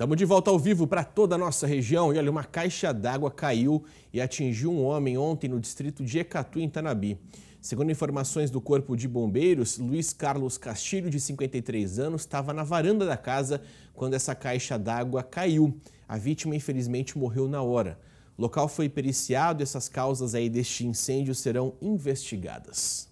Estamos de volta ao vivo para toda a nossa região. E olha, uma caixa d'água caiu e atingiu um homem ontem no distrito de Ecatu, em Tanabi. Segundo informações do Corpo de Bombeiros, Luiz Carlos Castilho, de 53 anos, estava na varanda da casa quando essa caixa d'água caiu. A vítima, infelizmente, morreu na hora. O local foi periciado e essas causas aí deste incêndio serão investigadas.